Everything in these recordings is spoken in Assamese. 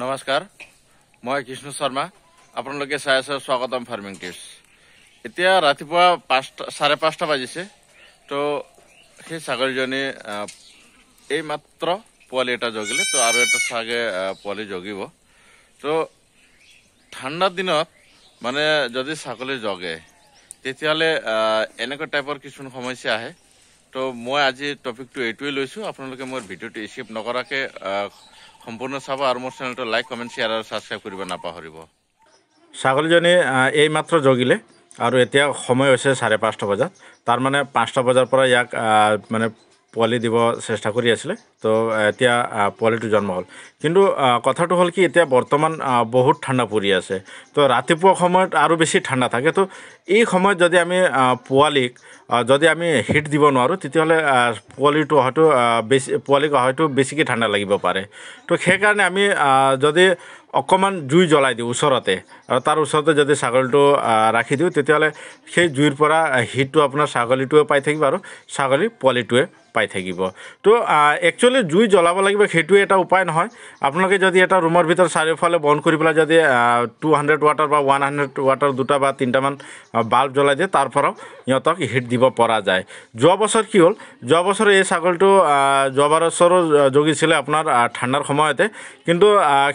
নমস্কাৰ মই কৃষ্ণ শৰ্মা আপোনালোকে চাই আছে স্বাগতম ফাৰ্মিং টিপছ এতিয়া ৰাতিপুৱা পাঁচটা চাৰে পাঁচটা বাজিছে তো সেই ছাগলীজনী এই মাত্ৰ পোৱালি এটা জগিলে তো আৰু এটা চাগে পোৱালি জগিব তো ঠাণ্ডা দিনত মানে যদি ছাগলী জগে তেতিয়াহ'লে এনেকুৱা টাইপৰ কিছুমান সমস্যা আহে তো মই আজি টপিকটো এইটোৱেই লৈছোঁ আপোনালোকে মোৰ ভিডিঅ'টো স্কিপ নকৰাকৈ সম্পূৰ্ণ চাব আৰু মোৰ চেনেলটো লাইক কমেণ্ট শ্বেয়াৰ আৰু ছাবস্ক্ৰাইব কৰিব নাপাহৰিব ছাগলীজনী এইমাত্ৰ জগিলে আৰু এতিয়া সময় হৈছে চাৰে পাঁচটা বজাত তাৰমানে পাঁচটা বজাৰ পৰা ইয়াক মানে পোৱালি দিব চেষ্টা কৰি আছিলে তো এতিয়া পোৱালিটো জন্ম হ'ল কিন্তু কথাটো হ'ল কি এতিয়া বৰ্তমান বহুত ঠাণ্ডা পৰি আছে তো ৰাতিপুৱা সময়ত আৰু বেছি ঠাণ্ডা থাকে তো এই সময়ত যদি আমি পোৱালিক যদি আমি হিট দিব নোৱাৰোঁ তেতিয়াহ'লে পোৱালিটো হয়তো বেছি পোৱালিক হয়তো বেছিকৈ ঠাণ্ডা লাগিব পাৰে তো সেইকাৰণে আমি যদি অকণমান জুই জ্বলাই দিওঁ ওচৰতে আৰু তাৰ ওচৰতে যদি ছাগলীটো ৰাখি দিওঁ তেতিয়াহ'লে সেই জুইৰ পৰা হিটটো আপোনাৰ ছাগলীটোৱে পাই থাকিব আৰু ছাগলী পোৱালিটোৱে পাই থাকিব তো একচুৱেলি জুই জ্বলাব লাগিব সেইটোৱে এটা উপায় নহয় আপোনালোকে যদি এটা ৰুমৰ ভিতৰত চাৰিওফালে বন্ধ কৰি পেলাই যদি টু হাণ্ড্ৰেড ৱাটাৰ বা ওৱান হাণ্ড্ৰেড ৱাটাৰ দুটা বা তিনিটামান বাল্ব জ্বলাই দিয়ে তাৰ পৰাও সিহঁতক হিট দিব পৰা যায় যোৱা বছৰ কি হ'ল যোৱা বছৰ এই ছাগলীটো যোৱা বছৰো জগিছিলে আপোনাৰ ঠাণ্ডাৰ সময়তে কিন্তু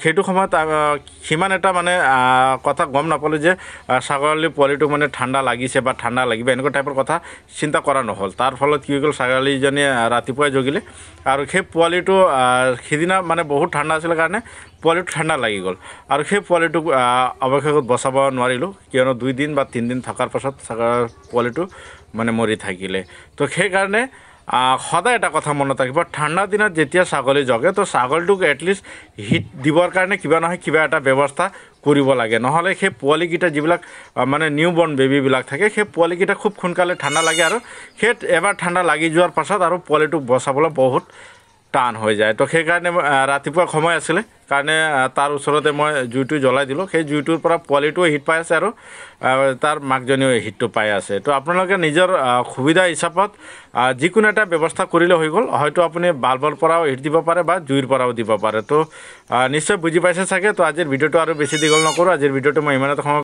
সেইটো সময়ত সিমান এটা মানে কথা গম নাপালোঁ যে ছাগলী পোৱালিটো মানে ঠাণ্ডা লাগিছে বা ঠাণ্ডা লাগিব এনেকুৱা টাইপৰ কথা চিন্তা কৰা নহ'ল তাৰ ফলত কি হৈ গ'ল ছাগলীজনীয়ে ৰাতিপুৱাই জগিলে আৰু সেই পোৱালিটো সিদিনা মানে বহুত ঠাণ্ডা আছিলে কাৰণে পোৱালিটো ঠাণ্ডা লাগি গ'ল আৰু সেই পোৱালিটোক অৱশেষত বচাব নোৱাৰিলোঁ কিয়নো দুই দিন বা তিনিদিন থকাৰ পাছত ছাগলী পোৱালিটো মানে মৰি থাকিলে তো সেইকাৰণে সদায় এটা কথা মনত ৰাখিব ঠাণ্ডা দিনত যেতিয়া ছাগলী জগে তো ছাগলীটোক এটলিষ্ট হিট দিবৰ কাৰণে কিবা নহয় কিবা এটা ব্যৱস্থা কৰিব লাগে নহ'লে সেই পোৱালিকেইটা যিবিলাক মানে নিউ বৰ্ণ বেবীবিলাক থাকে সেই পোৱালিকেইটা খুব সোনকালে ঠাণ্ডা লাগে আৰু সেই এবাৰ ঠাণ্ডা লাগি যোৱাৰ পাছত আৰু পোৱালিটোক বচাবলৈ বহুত টান হৈ যায় তো সেইকাৰণে ৰাতিপুৱা সময় আছিলে কাৰণে তাৰ ওচৰতে মই জুইটো জ্বলাই দিলোঁ সেই জুইটোৰ পৰা পোৱালিটোও হিট পাই আছে আৰু তাৰ মাকজনীও হিটটো পাই আছে তো আপোনালোকে নিজৰ সুবিধা হিচাপত যিকোনো এটা ব্যৱস্থা কৰিলে হৈ গ'ল হয়তো আপুনি বাল্বৰ পৰাও হিট দিব পাৰে বা জুইৰ পৰাও দিব পাৰে তো নিশ্চয় বুজি পাইছে চাগে তো আজিৰ ভিডিঅ'টো আৰু বেছি দীঘল নকৰোঁ আজিৰ ভিডিঅ'টো মই ইমানতে সময়